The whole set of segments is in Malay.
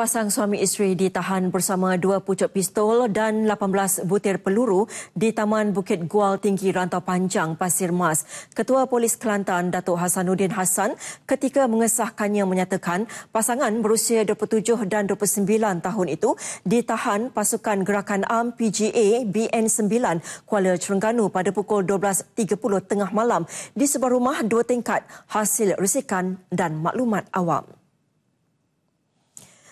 Pasang suami isteri ditahan bersama dua pucuk pistol dan 18 butir peluru di Taman Bukit Gual Tinggi Rantau Panjang, Pasir Mas. Ketua Polis Kelantan, Datuk Hasanuddin Hassan, ketika mengesahkannya menyatakan pasangan berusia 27 dan 29 tahun itu ditahan pasukan gerakan am PGA BN9 Kuala Terengganu pada pukul 12.30 tengah malam di sebuah rumah dua tingkat hasil risikan dan maklumat awam.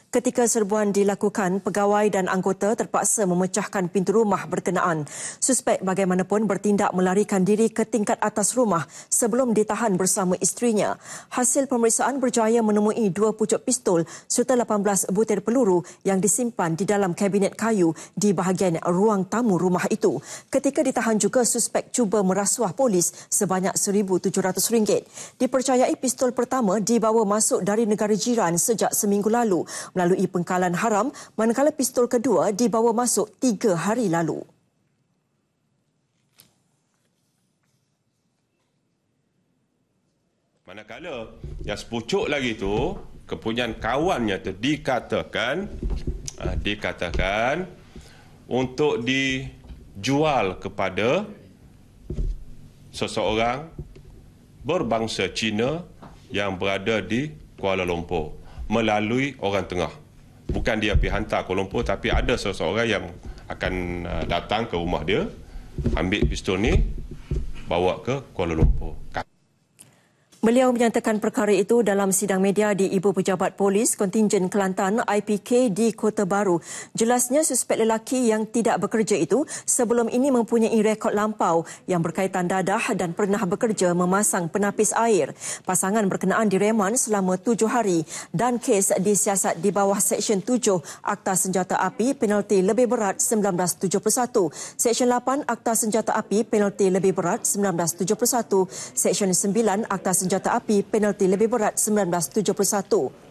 Ketika serbuan dilakukan, pegawai dan anggota terpaksa memecahkan pintu rumah berkenaan. Suspek bagaimanapun bertindak melarikan diri ke tingkat atas rumah sebelum ditahan bersama isterinya. Hasil pemeriksaan berjaya menemui dua pucuk pistol serta 18 butir peluru yang disimpan di dalam kabinet kayu di bahagian ruang tamu rumah itu. Ketika ditahan juga, suspek cuba merasuah polis sebanyak RM1,700. Dipercayai pistol pertama dibawa masuk dari negara jiran sejak seminggu lalu melalui pengkalan haram manakala pistol kedua dibawa masuk tiga hari lalu. Manakala yang sepucuk lagi tu kepunyaan kawannya tu dikatakan ah, dikatakan untuk dijual kepada seseorang berbangsa Cina yang berada di Kuala Lumpur melalui orang tengah. Bukan dia pergi hantar Kuala Lumpur tapi ada seseorang yang akan uh, datang ke rumah dia, ambil pistol ni, bawa ke Kuala Lumpur. Beliau menyatakan perkara itu dalam sidang media di Ibu Pejabat Polis Kontingen Kelantan IPK di Kota Baru. Jelasnya suspek lelaki yang tidak bekerja itu sebelum ini mempunyai rekod lampau yang berkaitan dadah dan pernah bekerja memasang penapis air. Pasangan berkenaan direman selama tujuh hari dan kes disiasat di bawah Seksyen 7 Akta Senjata Api Penalti Lebih Berat 1971, Seksyen 8 Akta Senjata Api Penalti Lebih Berat 1971, Seksyen 9 Akta Senjata senjata api penalti lebih berat 1971.